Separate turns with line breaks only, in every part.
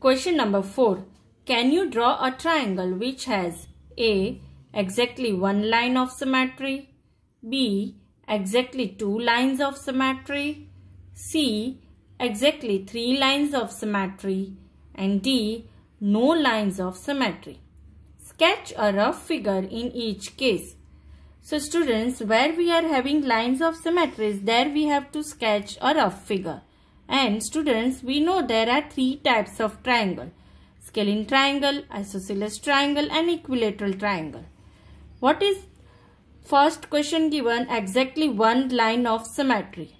Question number 4. Can you draw a triangle which has A. Exactly one line of symmetry B. Exactly two lines of symmetry C. Exactly three lines of symmetry and D. No lines of symmetry. Sketch a rough figure in each case. So students, where we are having lines of symmetries, there we have to sketch a rough figure. And students, we know there are three types of triangle. Scalene triangle, isosceles triangle and equilateral triangle. What is first question given exactly one line of symmetry?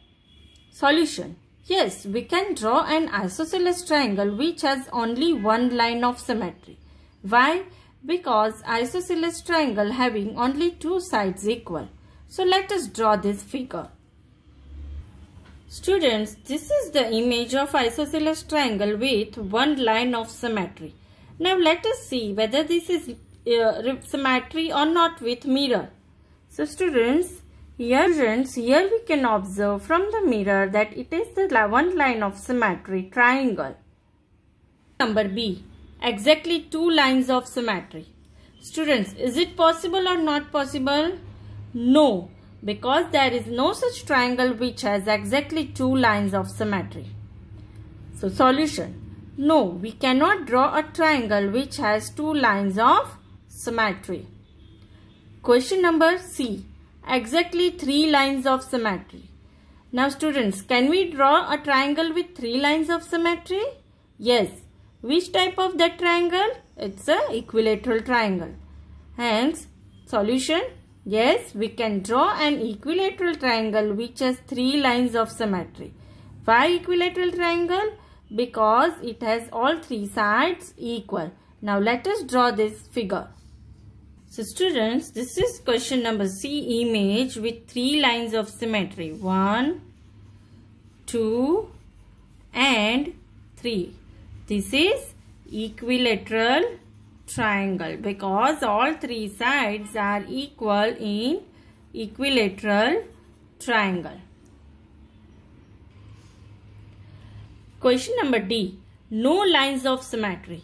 Solution. Yes, we can draw an isosceles triangle which has only one line of symmetry. Why? Because isosceles triangle having only two sides equal. So let us draw this figure. Students, this is the image of isosceles triangle with one line of symmetry. Now let us see whether this is uh, symmetry or not with mirror. So students, here, students, here we can observe from the mirror that it is the one line of symmetry triangle. Number B, exactly two lines of symmetry. Students, is it possible or not possible? No, because there is no such triangle which has exactly two lines of symmetry. So solution. No, we cannot draw a triangle which has two lines of symmetry. Question number C. Exactly three lines of symmetry. Now students, can we draw a triangle with three lines of symmetry? Yes. Which type of that triangle? It's a equilateral triangle. Hence, solution Yes, we can draw an equilateral triangle which has three lines of symmetry. Why equilateral triangle? Because it has all three sides equal. Now let us draw this figure. So students, this is question number C image with three lines of symmetry. One, two and three. This is equilateral triangle because all three sides are equal in equilateral triangle. Question number D. No lines of symmetry.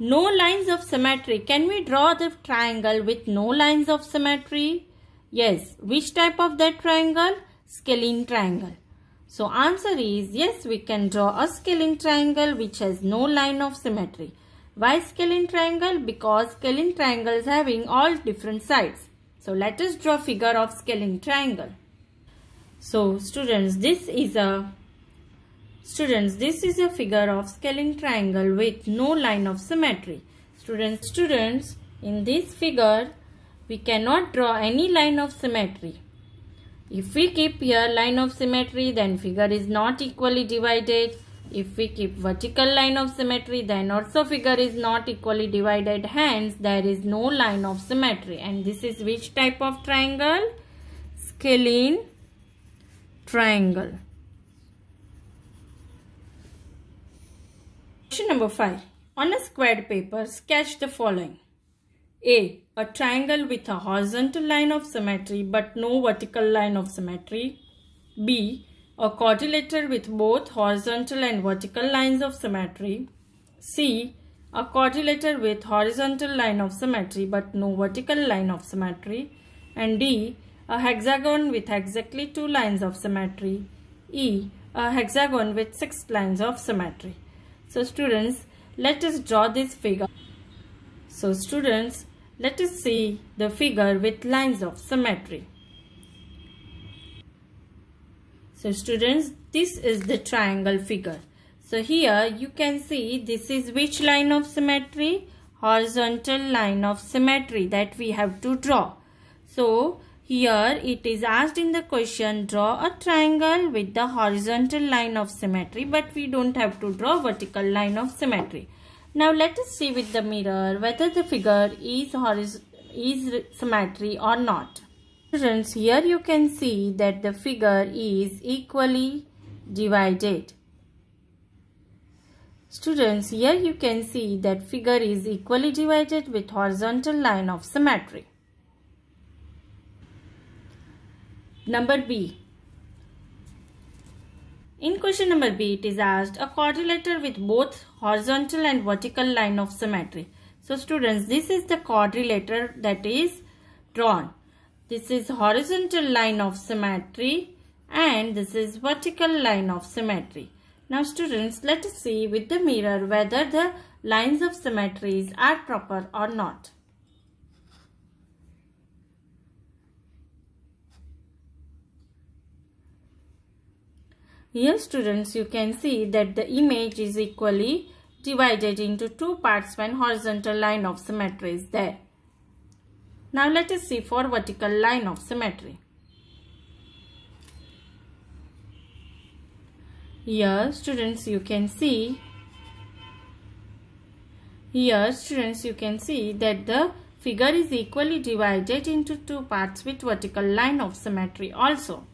No lines of symmetry. Can we draw the triangle with no lines of symmetry? Yes. Which type of that triangle? Scalene triangle. So answer is yes, we can draw a scalene triangle which has no line of symmetry. Why scaling triangle? Because scalene triangles having all different sides. So let us draw figure of scalene triangle. So students this is a students this is a figure of scalene triangle with no line of symmetry. Students students in this figure we cannot draw any line of symmetry. If we keep here line of symmetry then figure is not equally divided if we keep vertical line of symmetry then also figure is not equally divided hence there is no line of symmetry and this is which type of triangle? Scalene triangle. Question number 5. On a squared paper sketch the following. A. A triangle with a horizontal line of symmetry but no vertical line of symmetry. B a quadrilateral with both horizontal and vertical lines of symmetry. C. A quadrilateral with horizontal line of symmetry but no vertical line of symmetry. And D. A hexagon with exactly two lines of symmetry. E. A hexagon with six lines of symmetry. So students, let us draw this figure. So students, let us see the figure with lines of symmetry. So students, this is the triangle figure. So here you can see this is which line of symmetry? Horizontal line of symmetry that we have to draw. So here it is asked in the question draw a triangle with the horizontal line of symmetry but we don't have to draw vertical line of symmetry. Now let us see with the mirror whether the figure is, is symmetry or not. Students, here you can see that the figure is equally divided. Students, here you can see that figure is equally divided with horizontal line of symmetry. Number B. In question number B, it is asked a quadrilateral with both horizontal and vertical line of symmetry. So students, this is the quadrilateral that is drawn. This is horizontal line of symmetry and this is vertical line of symmetry. Now students, let us see with the mirror whether the lines of symmetries are proper or not. Here students, you can see that the image is equally divided into two parts when horizontal line of symmetry is there. Now let us see for vertical line of symmetry. Here students you can see here students you can see that the figure is equally divided into two parts with vertical line of symmetry also.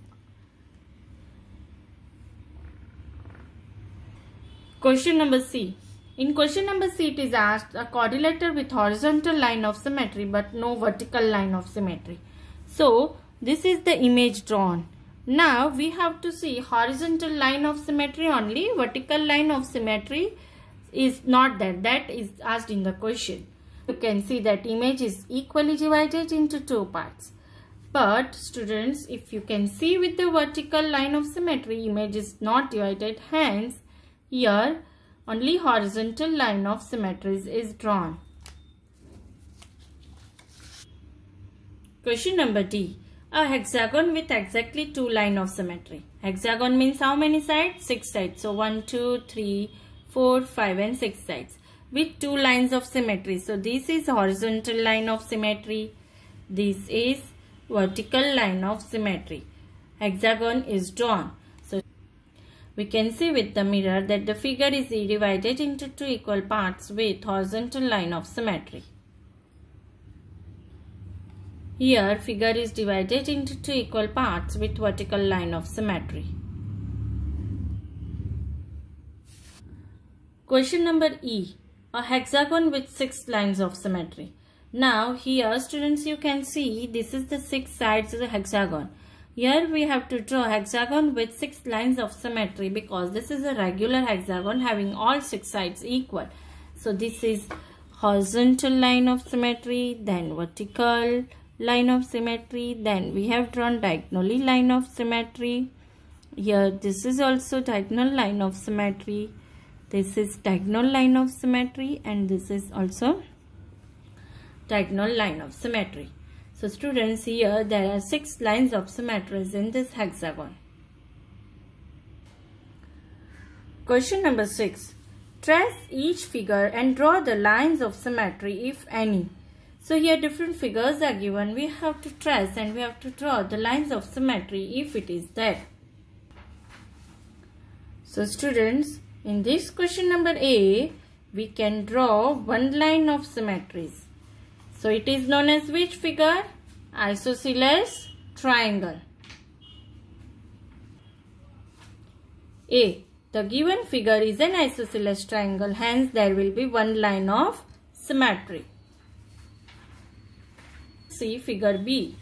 Question number C. In question number C, it is asked a quadrilateral with horizontal line of symmetry but no vertical line of symmetry. So, this is the image drawn. Now, we have to see horizontal line of symmetry only, vertical line of symmetry is not there. That is asked in the question. You can see that image is equally divided into two parts. But students, if you can see with the vertical line of symmetry, image is not divided. Hence, here only horizontal line of symmetries is drawn. Question number D. A hexagon with exactly two line of symmetry. Hexagon means how many sides? Six sides. So 1, 2, 3, 4, 5 and 6 sides. With two lines of symmetry. So this is horizontal line of symmetry. This is vertical line of symmetry. Hexagon is drawn. We can see with the mirror that the figure is divided into two equal parts with horizontal line of symmetry. Here figure is divided into two equal parts with vertical line of symmetry. Question number E. A hexagon with six lines of symmetry. Now here students you can see this is the six sides of the hexagon here we have to draw hexagon with 6 lines of symmetry because this is a regular hexagon having all 6 sides equal. So this is horizontal line of symmetry, then vertical line of symmetry, then we have drawn diagonally line of symmetry. Here this is also diagonal line of symmetry. This is diagonal line of symmetry and this is also diagonal line of symmetry. So students here there are 6 lines of symmetries in this hexagon. Question number 6. Trace each figure and draw the lines of symmetry if any. So here different figures are given. We have to trace and we have to draw the lines of symmetry if it is there. So students, in this question number A, we can draw one line of symmetries. So it is known as which figure? isosceles triangle. A. The given figure is an isosceles triangle hence there will be one line of symmetry. See figure B.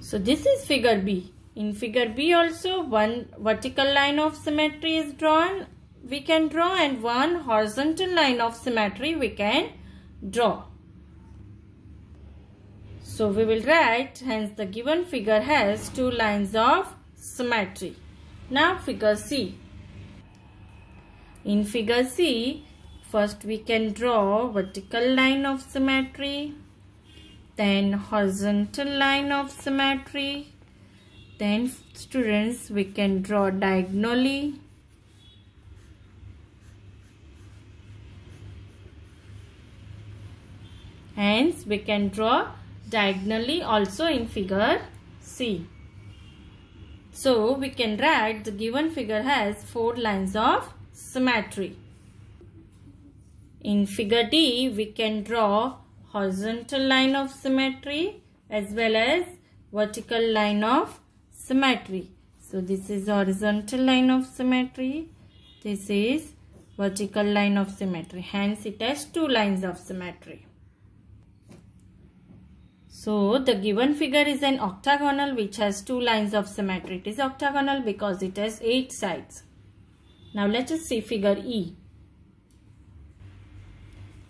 So this is figure B. In figure B also one vertical line of symmetry is drawn we can draw and one horizontal line of symmetry we can draw. So we will write hence the given figure has two lines of symmetry. Now figure C. In figure C first we can draw vertical line of symmetry then horizontal line of symmetry then students we can draw diagonally Hence, we can draw diagonally also in figure C. So, we can write the given figure has 4 lines of symmetry. In figure D, we can draw horizontal line of symmetry as well as vertical line of symmetry. So, this is horizontal line of symmetry. This is vertical line of symmetry. Hence, it has two lines of symmetry. So the given figure is an octagonal which has two lines of symmetry. It is octagonal because it has eight sides. Now let us see figure E.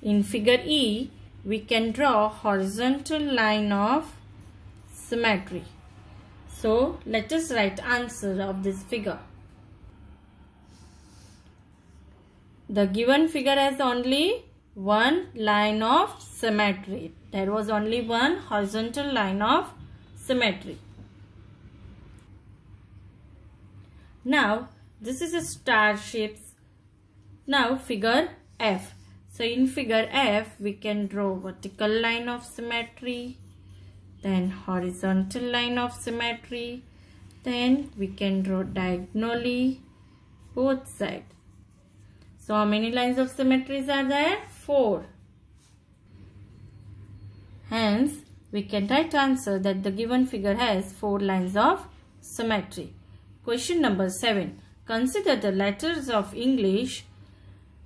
In figure E, we can draw horizontal line of symmetry. So let us write answer of this figure. The given figure has only one line of symmetry. There was only one horizontal line of symmetry. Now, this is a star shapes. Now, figure F. So, in figure F, we can draw vertical line of symmetry, then horizontal line of symmetry, then we can draw diagonally both sides. So, how many lines of symmetries are there? 4. Hence, we can write answer that the given figure has 4 lines of symmetry. Question number 7. Consider the letters of English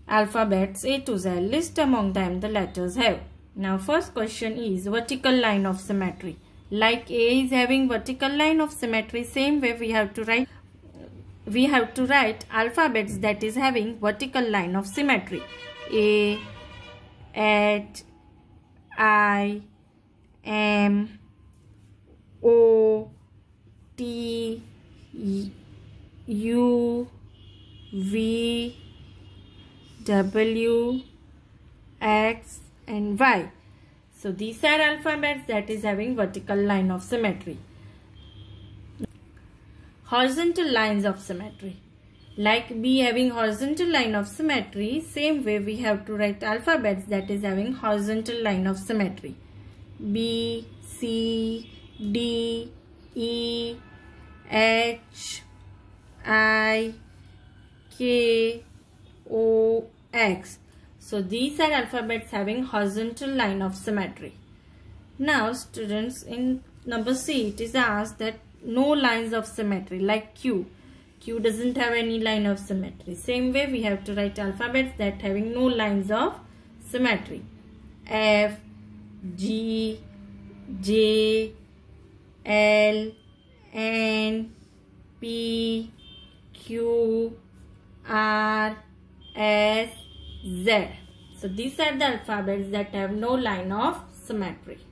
alphabets A to Z. List among them the letters have. Now first question is vertical line of symmetry. Like A is having vertical line of symmetry same way we have to write we have to write alphabets that is having vertical line of symmetry. A at I M O T U V W X and Y. So these are alphabets that is having vertical line of symmetry. Horizontal lines of symmetry. Like B having horizontal line of symmetry, same way we have to write alphabets that is having horizontal line of symmetry. B, C, D, E, H, I, K, O, X. So these are alphabets having horizontal line of symmetry. Now students in number C it is asked that no lines of symmetry like Q. Q doesn't have any line of symmetry. Same way we have to write alphabets that having no lines of symmetry. F, G, J, L, N, P, Q, R, S, Z. So these are the alphabets that have no line of symmetry.